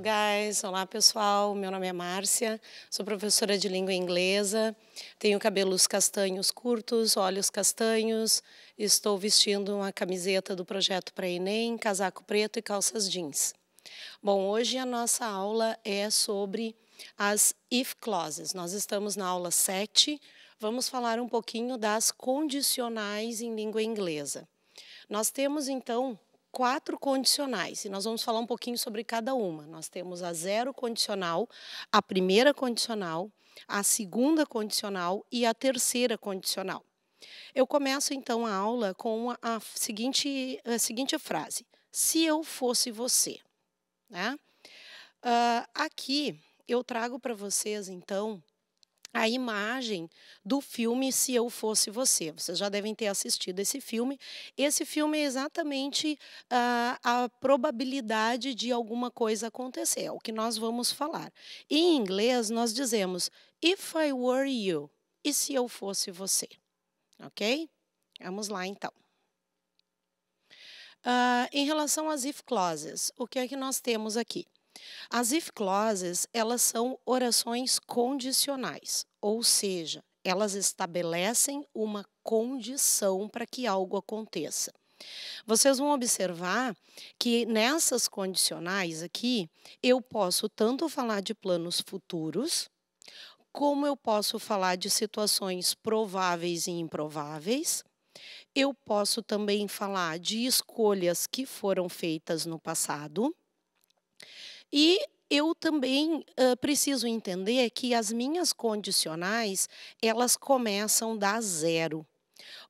Hello guys, olá pessoal, meu nome é Márcia, sou professora de língua inglesa, tenho cabelos castanhos curtos, olhos castanhos, estou vestindo uma camiseta do projeto para Enem, casaco preto e calças jeans. Bom, hoje a nossa aula é sobre as if clauses. Nós estamos na aula 7, vamos falar um pouquinho das condicionais em língua inglesa. Nós temos então quatro condicionais e nós vamos falar um pouquinho sobre cada uma. Nós temos a zero condicional, a primeira condicional, a segunda condicional e a terceira condicional. Eu começo então a aula com a seguinte, a seguinte frase: Se eu fosse você. Né? Uh, aqui eu trago para vocês então a imagem do filme Se Eu Fosse Você. Vocês já devem ter assistido esse filme. Esse filme é exatamente ah, a probabilidade de alguma coisa acontecer, é o que nós vamos falar. Em inglês, nós dizemos If I Were You, e se eu fosse você? Ok? Vamos lá, então. Uh, em relação às if clauses, o que é que nós temos aqui? As if clauses, elas são orações condicionais, ou seja, elas estabelecem uma condição para que algo aconteça. Vocês vão observar que nessas condicionais aqui, eu posso tanto falar de planos futuros, como eu posso falar de situações prováveis e improváveis, eu posso também falar de escolhas que foram feitas no passado e eu também uh, preciso entender que as minhas condicionais, elas começam da zero.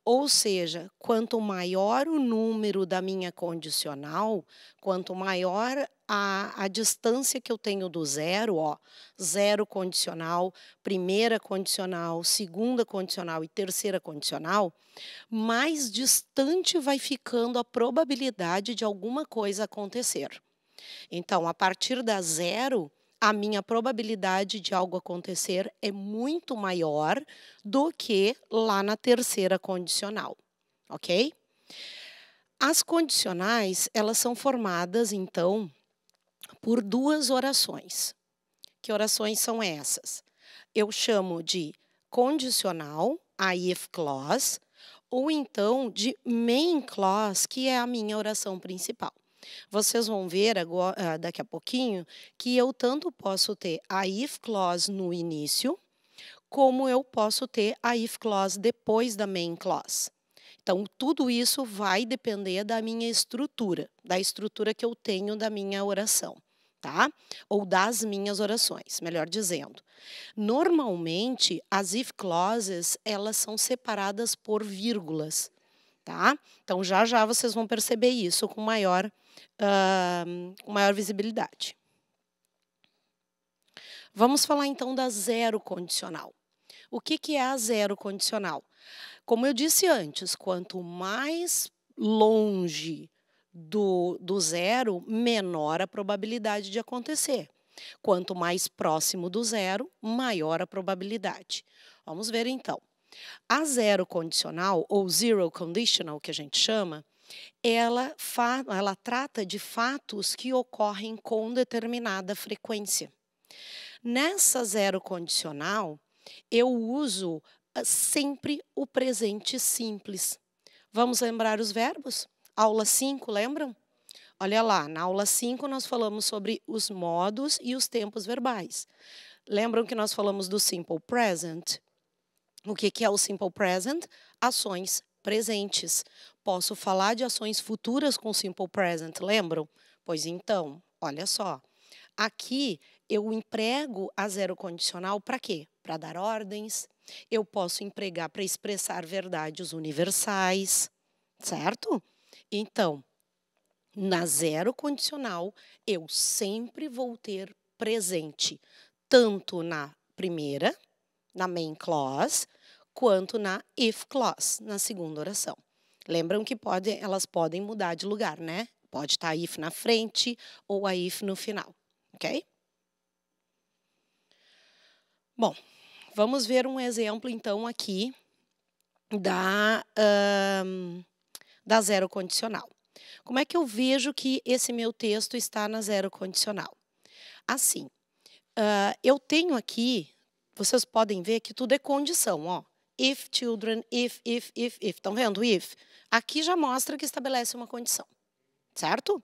Ou seja, quanto maior o número da minha condicional, quanto maior a, a distância que eu tenho do zero, ó, zero condicional, primeira condicional, segunda condicional e terceira condicional, mais distante vai ficando a probabilidade de alguma coisa acontecer. Então, a partir da zero, a minha probabilidade de algo acontecer é muito maior do que lá na terceira condicional, ok? As condicionais, elas são formadas, então, por duas orações. Que orações são essas? Eu chamo de condicional, a if clause, ou então de main clause, que é a minha oração principal. Vocês vão ver agora, ah, daqui a pouquinho que eu tanto posso ter a if clause no início, como eu posso ter a if clause depois da main clause. Então, tudo isso vai depender da minha estrutura, da estrutura que eu tenho da minha oração, tá? Ou das minhas orações, melhor dizendo. Normalmente, as if clauses, elas são separadas por vírgulas, tá? Então, já já vocês vão perceber isso com maior uh, ah, com maior visibilidade. Vamos falar então da zero condicional. O que, que é a zero condicional? Como eu disse antes, quanto mais longe do, do zero, menor a probabilidade de acontecer. Quanto mais próximo do zero, maior a probabilidade. Vamos ver então. A zero condicional, ou zero conditional, que a gente chama, ela, ela trata de fatos que ocorrem com determinada frequência. Nessa zero condicional, eu uso ah, sempre o presente simples. Vamos lembrar os verbos? Aula 5, lembram? Olha lá, na aula 5 nós falamos sobre os modos e os tempos verbais. Lembram que nós falamos do simple present? O que, que é o simple present? Ações presentes. Posso falar de ações futuras com Simple Present, lembram? Pois então, olha só. Aqui eu emprego a zero condicional para quê? Para dar ordens. Eu posso empregar para expressar verdades universais, certo? Então, na zero condicional, eu sempre vou ter presente tanto na primeira, na main clause, quanto na if clause, na segunda oração. Lembram que pode, elas podem mudar de lugar, né? Pode estar tá a if na frente ou a if no final, ok? Bom, vamos ver um exemplo então aqui da, um, da zero condicional. Como é que eu vejo que esse meu texto está na zero condicional? Assim, uh, eu tenho aqui, vocês podem ver que tudo é condição, ó if children, if, if, if, if. Estão vendo? If. Aqui já mostra que estabelece uma condição. Certo?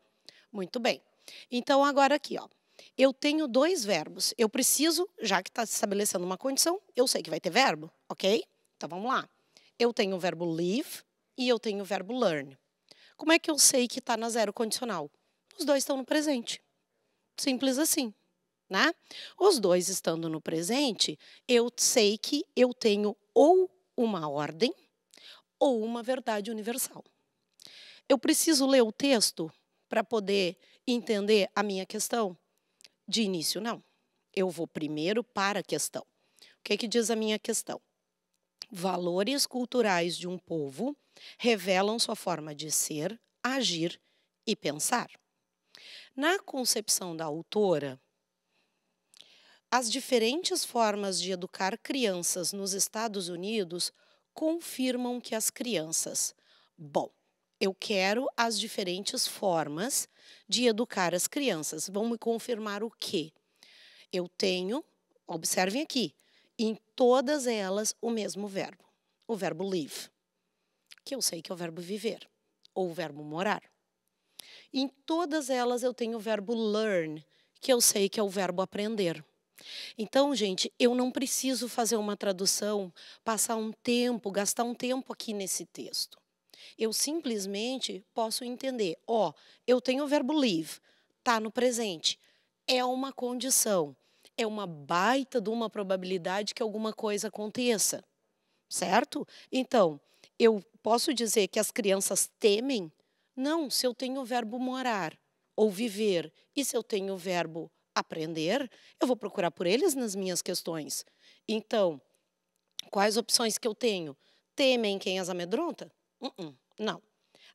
Muito bem. Então, agora aqui, ó. Eu tenho dois verbos. Eu preciso, já que está estabelecendo uma condição, eu sei que vai ter verbo, ok? Então vamos lá. Eu tenho o verbo live e eu tenho o verbo learn. Como é que eu sei que está na zero condicional? Os dois estão no presente. Simples assim né? Os dois estando no presente, eu sei que eu tenho ou uma ordem ou uma verdade universal. Eu preciso ler o texto para poder entender a minha questão? De início, não. Eu vou primeiro para a questão. O que, é que diz a minha questão? Valores culturais de um povo revelam sua forma de ser, agir e pensar. Na concepção da autora, as diferentes formas de educar crianças nos Estados Unidos confirmam que as crianças. Bom, eu quero as diferentes formas de educar as crianças. Vão me confirmar o quê? Eu tenho, observem aqui, em todas elas o mesmo verbo, o verbo live, que eu sei que é o verbo viver ou o verbo morar. Em todas elas eu tenho o verbo learn, que eu sei que é o verbo aprender. Então, gente, eu não preciso fazer uma tradução, passar um tempo, gastar um tempo aqui nesse texto. Eu simplesmente posso entender, ó, oh, eu tenho o verbo live, tá no presente. É uma condição, é uma baita de uma probabilidade que alguma coisa aconteça. Certo? Então, eu posso dizer que as crianças temem? Não, se eu tenho o verbo morar ou viver e se eu tenho o verbo aprender, eu vou procurar por eles nas minhas questões. Então, quais opções que eu tenho? Temem quem as amedronta? Uh -uh, não.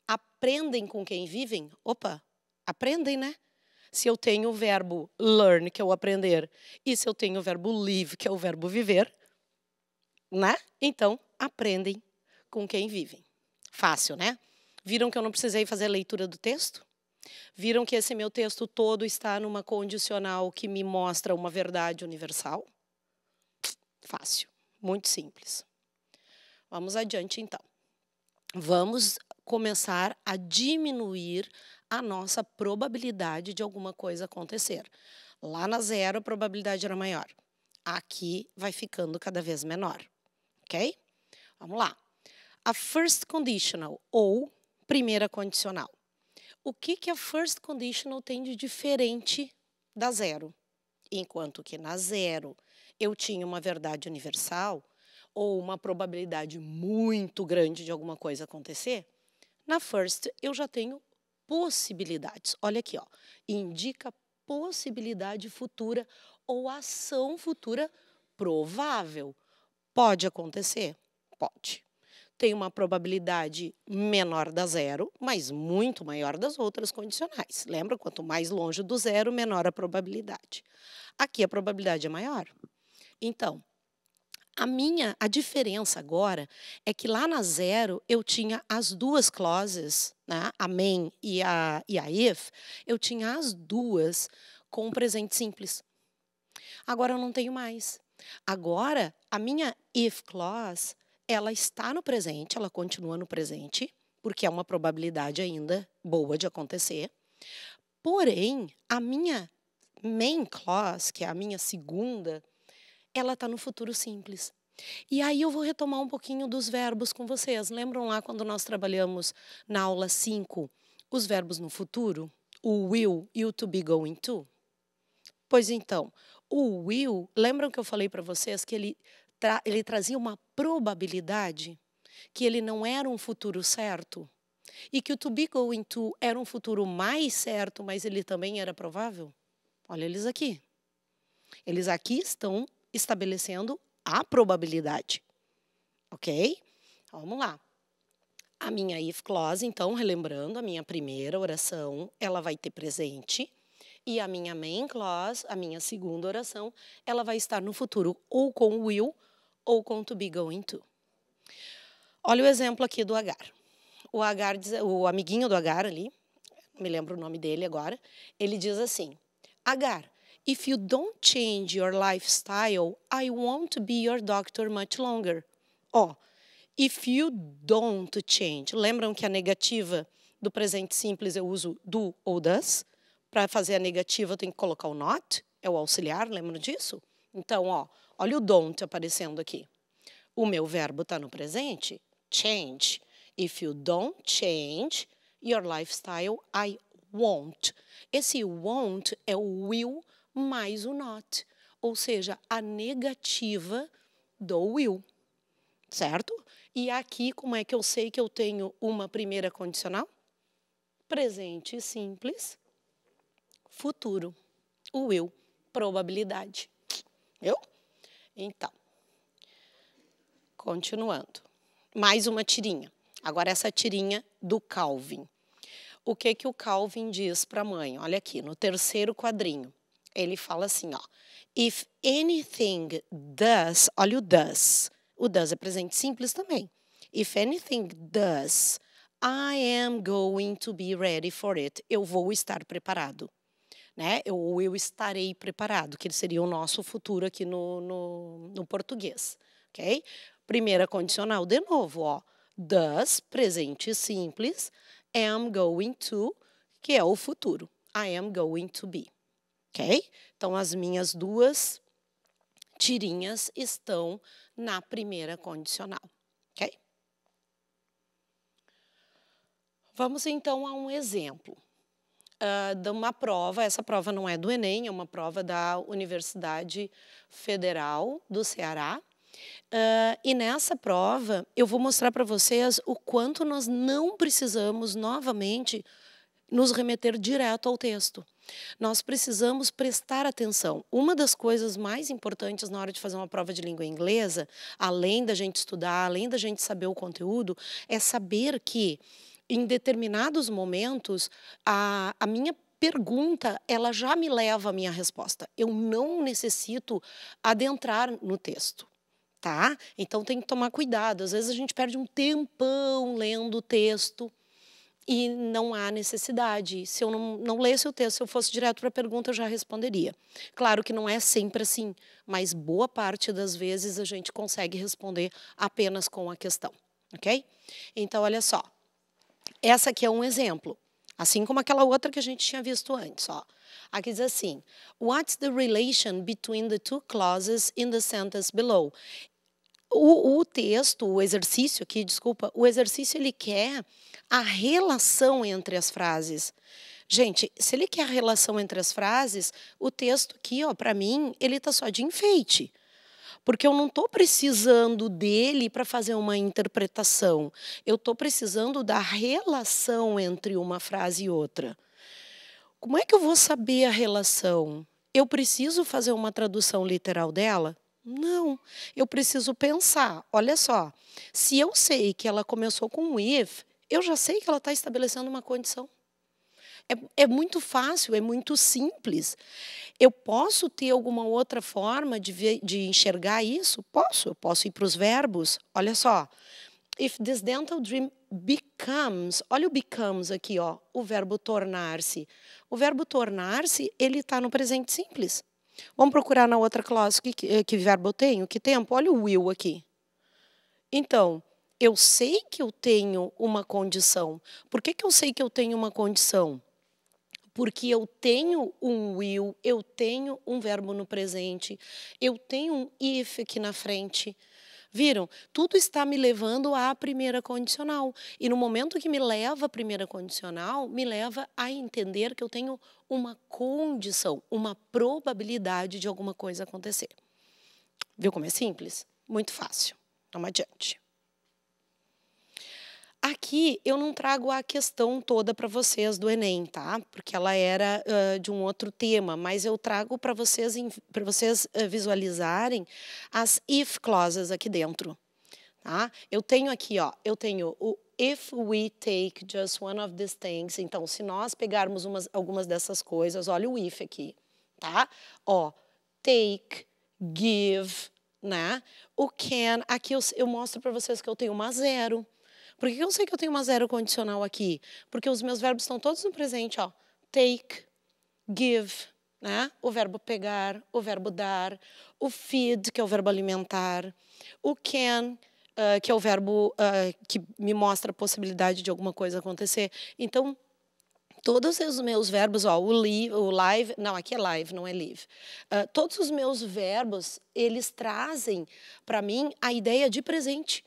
Aprendem com quem vivem? Opa, aprendem, né? Se eu tenho o verbo learn, que é o aprender, e se eu tenho o verbo live, que é o verbo viver, né? Então, aprendem com quem vivem. Fácil, né? Viram que eu não precisei fazer leitura do texto? Viram que esse meu texto todo está numa condicional que me mostra uma verdade universal? Fácil, muito simples. Vamos adiante então. Vamos começar a diminuir a nossa probabilidade de alguma coisa acontecer. Lá na zero, a probabilidade era maior. Aqui vai ficando cada vez menor. Ok? Vamos lá. A first conditional, ou primeira condicional o que, que a first conditional tem de diferente da zero. Enquanto que na zero eu tinha uma verdade universal ou uma probabilidade muito grande de alguma coisa acontecer, na first eu já tenho possibilidades. Olha aqui, ó, indica possibilidade futura ou ação futura provável. Pode acontecer? Pode tem uma probabilidade menor da zero, mas muito maior das outras condicionais. Lembra? Quanto mais longe do zero, menor a probabilidade. Aqui a probabilidade é maior. Então, a minha, a diferença agora é que lá na zero eu tinha as duas clauses, né? a main e a, e a if, eu tinha as duas com o presente simples. Agora eu não tenho mais. Agora, a minha if clause ela está no presente, ela continua no presente, porque é uma probabilidade ainda boa de acontecer. Porém, a minha main clause, que é a minha segunda, ela está no futuro simples. E aí eu vou retomar um pouquinho dos verbos com vocês. Lembram lá quando nós trabalhamos na aula 5 os verbos no futuro? O will e o to be going to? Pois então, o will, lembram que eu falei para vocês que ele tra ele trazia uma probabilidade que ele não era um futuro certo e que o to be going to era um futuro mais certo, mas ele também era provável? Olha eles aqui. Eles aqui estão estabelecendo a probabilidade. Ok? Vamos lá. A minha if clause, então, relembrando, a minha primeira oração, ela vai ter presente. E a minha main clause, a minha segunda oração, ela vai estar no futuro ou com will ou com To Be Going To. Olha o exemplo aqui do Agar. O Agar, diz, o amiguinho do Agar ali, me lembro o nome dele agora, ele diz assim: Agar, if you don't change your lifestyle, I won't be your doctor much longer. Ó, oh, if you don't change. Lembram que a negativa do presente simples eu uso do ou das? Para fazer a negativa eu tenho que colocar o not, é o auxiliar, lembram disso? Então, ó, oh, Olha o don't aparecendo aqui. O meu verbo está no presente. Change. If you don't change your lifestyle, I won't. Esse won't é o will mais o not, ou seja, a negativa do will, certo? E aqui, como é que eu sei que eu tenho uma primeira condicional? Presente simples, futuro, o will, probabilidade. Eu? Então, continuando. Mais uma tirinha. Agora essa tirinha do Calvin. O que que o Calvin diz para a mãe? Olha aqui, no terceiro quadrinho. Ele fala assim, ó: If anything does, olha o does. O does é presente simples também. If anything does, I am going to be ready for it. Eu vou estar preparado né? Ou eu estarei preparado, que seria o nosso futuro aqui no, no, no português, ok? Primeira condicional, de novo, ó. Does, presente simples, am going to, que é o futuro. I am going to be, ok? Então, as minhas duas tirinhas estão na primeira condicional, ok? Vamos então a um exemplo uh, de uma prova, essa prova não é do Enem, é uma prova da Universidade Federal do Ceará. Uh, e nessa prova, eu vou mostrar para vocês o quanto nós não precisamos novamente nos remeter direto ao texto. Nós precisamos prestar atenção. Uma das coisas mais importantes na hora de fazer uma prova de língua inglesa, além da gente estudar, além da gente saber o conteúdo, é saber que em determinados momentos, a, a minha pergunta, ela já me leva à minha resposta. Eu não necessito adentrar no texto tá? Então tem que tomar cuidado. Às vezes a gente perde um tempão lendo o texto e não há necessidade. Se eu não, não lesse o texto, se eu fosse direto para a pergunta, eu já responderia. Claro que não é sempre assim, mas boa parte das vezes a gente consegue responder apenas com a questão, ok? Então, olha só. Essa aqui é um exemplo, assim como aquela outra que a gente tinha visto antes. Ó. Aqui diz assim: What's the relation between the two clauses in the sentence below? O, o, texto, o exercício aqui, desculpa, o exercício ele quer a relação entre as frases. Gente, se ele quer a relação entre as frases, o texto aqui, ó, para mim, ele tá só de enfeite porque eu não estou precisando dele para fazer uma interpretação. Eu estou precisando da relação entre uma frase e outra. Como é que eu vou saber a relação? Eu preciso fazer uma tradução literal dela? Não, eu preciso pensar. Olha só, se eu sei que ela começou com if, eu já sei que ela está estabelecendo uma condição. É, é muito fácil, é muito simples. Eu posso ter alguma outra forma de, ver, de enxergar isso? Posso, eu posso ir para os verbos. Olha só. If this dental dream becomes, olha o becomes aqui, ó, o verbo tornar-se. O verbo tornar-se, ele está no presente simples. Vamos procurar na outra classe que, que, que verbo eu tenho, que tempo. Olha o will aqui. Então, eu sei que eu tenho uma condição. Por que, que eu sei que eu tenho uma condição? porque eu tenho um will, eu tenho um verbo no presente, eu tenho um if aqui na frente. Viram? Tudo está me levando à primeira condicional. E no momento que me leva à primeira condicional, me leva a entender que eu tenho uma condição, uma probabilidade de alguma coisa acontecer. Viu como é simples? Muito fácil. Vamos adiante. Aqui eu não trago a questão toda para vocês do Enem, tá? Porque ela era uh, de um outro tema, mas eu trago para vocês, pra vocês uh, visualizarem as if clauses aqui dentro, tá? Eu tenho aqui, ó, eu tenho o if we take just one of these things, então se nós pegarmos umas, algumas dessas coisas, olha o if aqui, tá? Ó, take, give, né? O can, aqui eu, eu mostro para vocês que eu tenho uma zero, por que eu sei que eu tenho uma zero condicional aqui? Porque os meus verbos estão todos no presente, ó. Take, give, né? O verbo pegar, o verbo dar, o feed, que é o verbo alimentar, o can, uh, que é o verbo uh, que me mostra a possibilidade de alguma coisa acontecer. Então, todos os meus verbos, ó, o, o live, não, aqui é live, não é live. Uh, todos os meus verbos, eles trazem para mim a ideia de presente.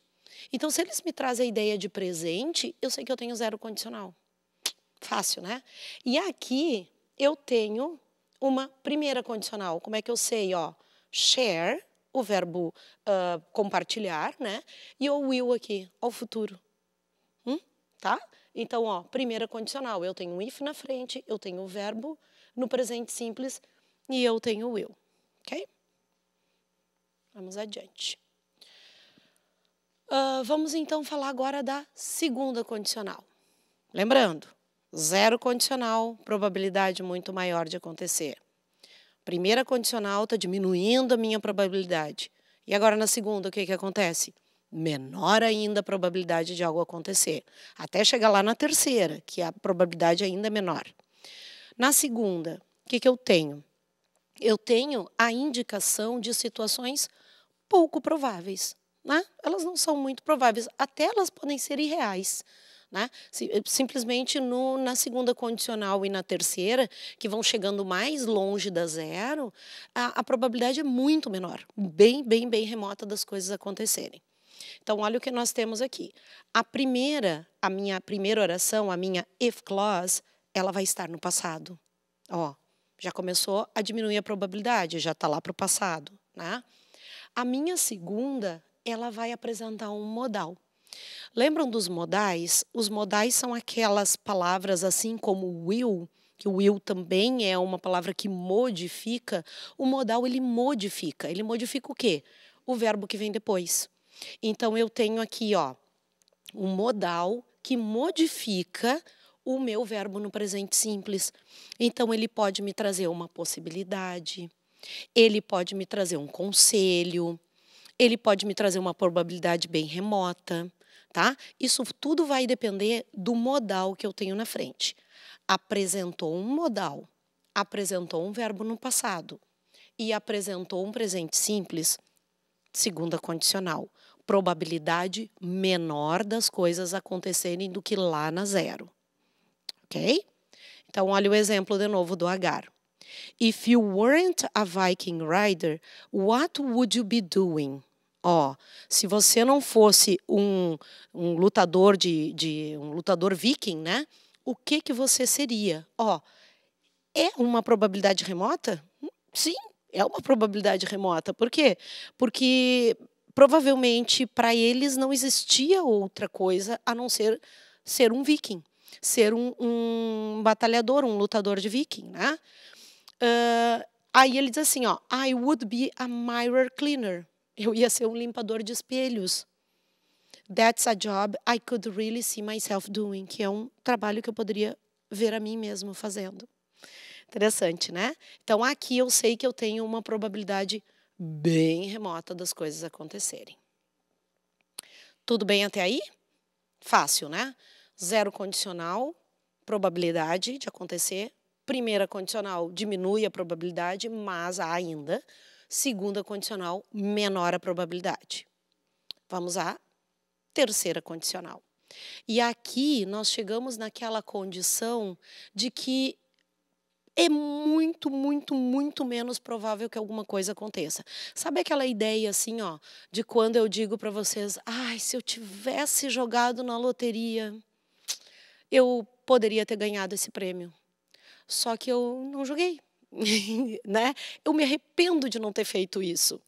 Então, se eles me trazem a ideia de presente, eu sei que eu tenho zero condicional. Fácil, né? E aqui eu tenho uma primeira condicional. Como é que eu sei? Ó, share, o verbo uh, compartilhar, né? E o will aqui, ao futuro. Hum? Tá? Então, ó, primeira condicional. Eu tenho um if na frente, eu tenho o verbo no presente simples e eu tenho o will. Ok? Vamos adiante. Ah, vamos então falar agora da segunda condicional. Lembrando, zero condicional, probabilidade muito maior de acontecer. Primeira condicional está diminuindo a minha probabilidade. E agora na segunda, o que, que acontece? Menor ainda a probabilidade de algo acontecer. Até chegar lá na terceira, que a probabilidade ainda é menor. Na segunda, o que, que eu tenho? Eu tenho a indicação de situações pouco prováveis né? Elas não são muito prováveis, até elas podem ser irreais. Né? Eh, simplesmente no, na segunda condicional e na terceira, que vão chegando mais longe da zero, a, a probabilidade é muito menor, bem, bem, bem remota das coisas acontecerem. Então, olha o que nós temos aqui. A primeira, a minha primeira oração, a minha if clause, ela vai estar no passado. Ó, já começou a diminuir a probabilidade, já está lá para o passado, né? A minha segunda, ela vai apresentar um modal. Lembram dos modais? Os modais são aquelas palavras assim como will, que o will também é uma palavra que modifica. O modal ele modifica. Ele modifica o quê? O verbo que vem depois. Então eu tenho aqui, ó, um modal que modifica o meu verbo no presente simples. Então ele pode me trazer uma possibilidade, ele pode me trazer um conselho, ele pode me trazer uma probabilidade bem remota, tá? Isso tudo vai depender do modal que eu tenho na frente. Apresentou um modal, apresentou um verbo no passado e apresentou um presente simples, segunda condicional. Probabilidade menor das coisas acontecerem do que lá na zero. Ok? Então, olha o exemplo de novo do agar. If you weren't a Viking rider, what would you be doing? ó, se você não fosse um, um lutador de, de um lutador viking, né? O que que você seria? Ó, é uma probabilidade remota? Sim, é uma probabilidade remota. Por quê? Porque provavelmente para eles não existia outra coisa a não ser ser um viking, ser um, um batalhador, um lutador de viking, né? Uh, aí ele diz assim, ó, I would be a mirror cleaner. Eu ia ser um limpador de espelhos. That's a job I could really see myself doing, que é um trabalho que eu poderia ver a mim mesmo fazendo. Interessante, né? Então aqui eu sei que eu tenho uma probabilidade bem remota das coisas acontecerem. Tudo bem até aí? Fácil, né? Zero condicional, probabilidade de acontecer. Primeira condicional diminui a probabilidade, mas há ainda Segunda condicional, menor a probabilidade. Vamos à terceira condicional. E aqui nós chegamos naquela condição de que é muito, muito, muito menos provável que alguma coisa aconteça. Sabe aquela ideia assim, ó, de quando eu digo para vocês: "Ai, se eu tivesse jogado na loteria, eu poderia ter ganhado esse prêmio". Só que eu não joguei. né? Eu me arrependo de não ter feito isso.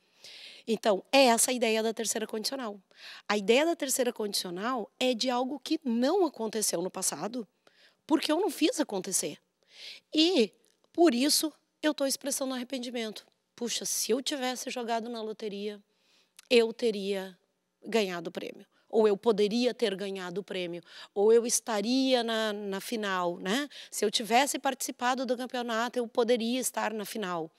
Então, é essa a ideia da terceira condicional. A ideia da terceira condicional é de algo que não aconteceu no passado, porque eu não fiz acontecer. E, por isso, eu estou expressando arrependimento. Puxa, se eu tivesse jogado na loteria, eu teria ganhado o prêmio ou eu poderia ter ganhado o prêmio, ou eu estaria na, na final, né? Se eu tivesse participado do campeonato, eu poderia estar na final.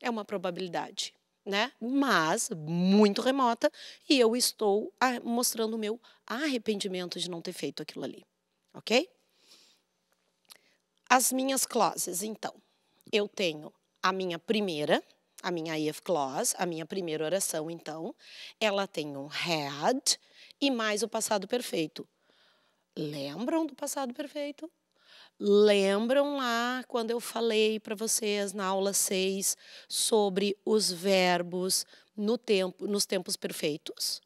É uma probabilidade, né? Mas muito remota e eu estou ah, mostrando o meu arrependimento de não ter feito aquilo ali, ok? As minhas clauses, então. Eu tenho a minha primeira, a minha if clause, a minha primeira oração, então, ela tem um had, e mais o passado perfeito. Lembram do passado perfeito? Lembram lá quando eu falei para vocês na aula 6 sobre os verbos no tempo, nos tempos perfeitos?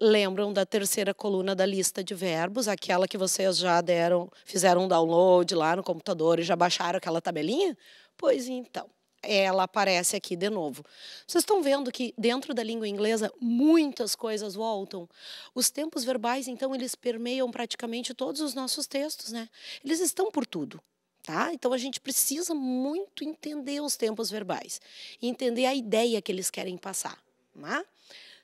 Lembram da terceira coluna da lista de verbos, aquela que vocês já deram, fizeram um download lá no computador e já baixaram aquela tabelinha? Pois então, ela aparece aqui de novo. Vocês estão vendo que dentro da língua inglesa muitas coisas voltam. Os tempos verbais, então, eles permeiam praticamente todos os nossos textos, né? Eles estão por tudo. Tá? Então a gente precisa muito entender os tempos verbais, entender a ideia que eles querem passar. Né?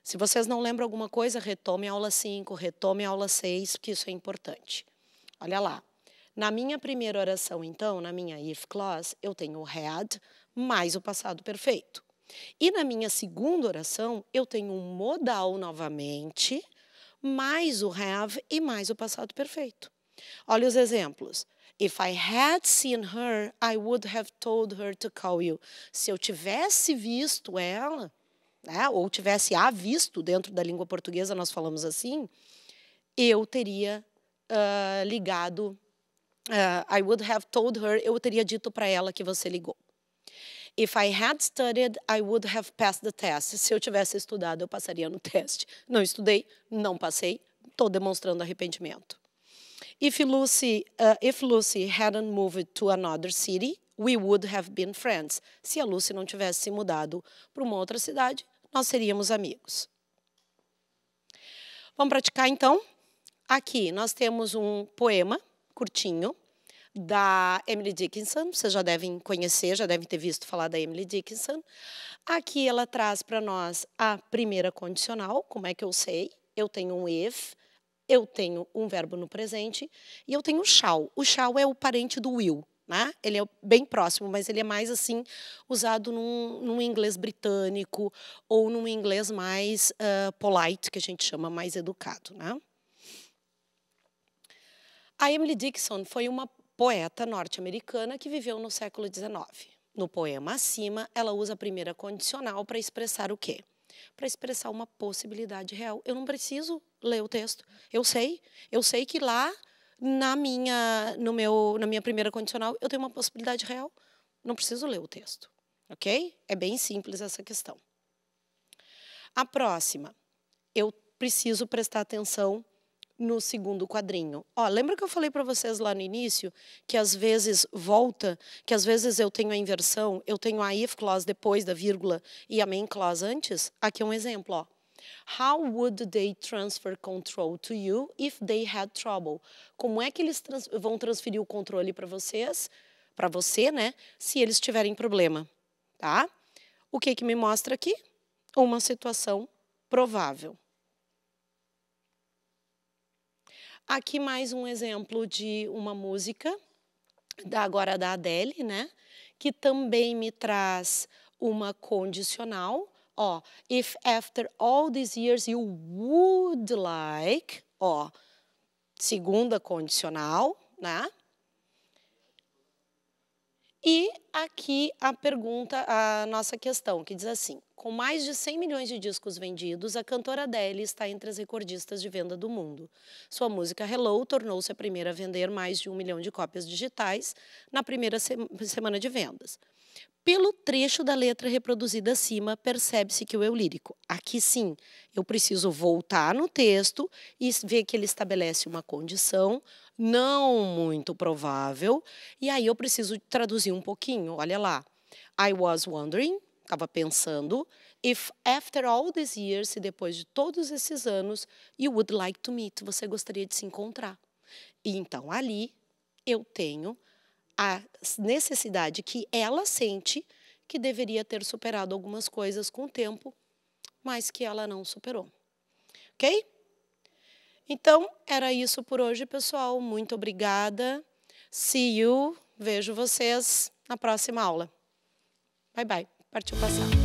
Se vocês não lembram alguma coisa, retome a aula 5, retome a aula 6, porque isso é importante. Olha lá. Na minha primeira oração, então, na minha if clause, eu tenho had, mais o passado perfeito. E na minha segunda oração, eu tenho um modal novamente, mais o have e mais o passado perfeito. Olha os exemplos. If I had seen her, I would have told her to call you. Se eu tivesse visto ela, né, ou tivesse a visto, dentro da língua portuguesa nós falamos assim, eu teria uh, ligado. Uh, I would have told her, eu teria dito para ela que você ligou. If I had studied, I would have passed the test. Se eu tivesse estudado, eu passaria no teste. Não estudei, não passei, estou demonstrando arrependimento. If Lucy, uh, if Lucy hadn't moved to another city, we would have been friends. Se a Lucy não tivesse mudado para uma outra cidade, nós seríamos amigos. Vamos praticar então? Aqui nós temos um poema curtinho da Emily Dickinson, vocês já devem conhecer, já devem ter visto falar da Emily Dickinson. Aqui ela traz para nós a primeira condicional, como é que eu sei? Eu tenho um if, eu tenho um verbo no presente e eu tenho o shall. O shall é o parente do will, né? Ele é bem próximo, mas ele é mais assim usado num, num inglês britânico ou num inglês mais uh, polite, que a gente chama mais educado, né? A Emily Dickinson foi uma poeta norte-americana que viveu no século XIX. No poema acima, ela usa a primeira condicional para expressar o quê? Para expressar uma possibilidade real. Eu não preciso ler o texto. Eu sei, eu sei que lá na minha, no meu, na minha primeira condicional eu tenho uma possibilidade real. Não preciso ler o texto, ok? É bem simples essa questão. A próxima, eu preciso prestar atenção no segundo quadrinho. Ó, lembra que eu falei para vocês lá no início que às vezes volta, que às vezes eu tenho a inversão, eu tenho a if clause depois da vírgula e a main clause antes? Aqui é um exemplo, ó. How would they transfer control to you if they had trouble? Como é que eles trans vão transferir o controle para vocês, para você, né, se eles tiverem problema, tá? O que que me mostra aqui? Uma situação provável. Aqui mais um exemplo de uma música, da, agora da Adele, né? Que também me traz uma condicional. Ó, if after all these years you would like, ó, segunda condicional, né? E aqui a pergunta, a nossa questão, que diz assim: com mais de 100 milhões de discos vendidos, a cantora Adele está entre as recordistas de venda do mundo. Sua música Hello tornou-se a primeira a vender mais de um milhão de cópias digitais na primeira se semana de vendas. Pelo trecho da letra reproduzida acima, percebe-se que o eu lírico. Aqui sim, eu preciso voltar no texto e ver que ele estabelece uma condição, não muito provável. E aí eu preciso traduzir um pouquinho. Olha lá. I was wondering, estava pensando, if after all these years, se depois de todos esses anos, you would like to meet, você gostaria de se encontrar. E então ali eu tenho a necessidade que ela sente que deveria ter superado algumas coisas com o tempo, mas que ela não superou. OK? Então, era isso por hoje, pessoal. Muito obrigada. See you. Vejo vocês na próxima aula. Bye bye. Partiu passar.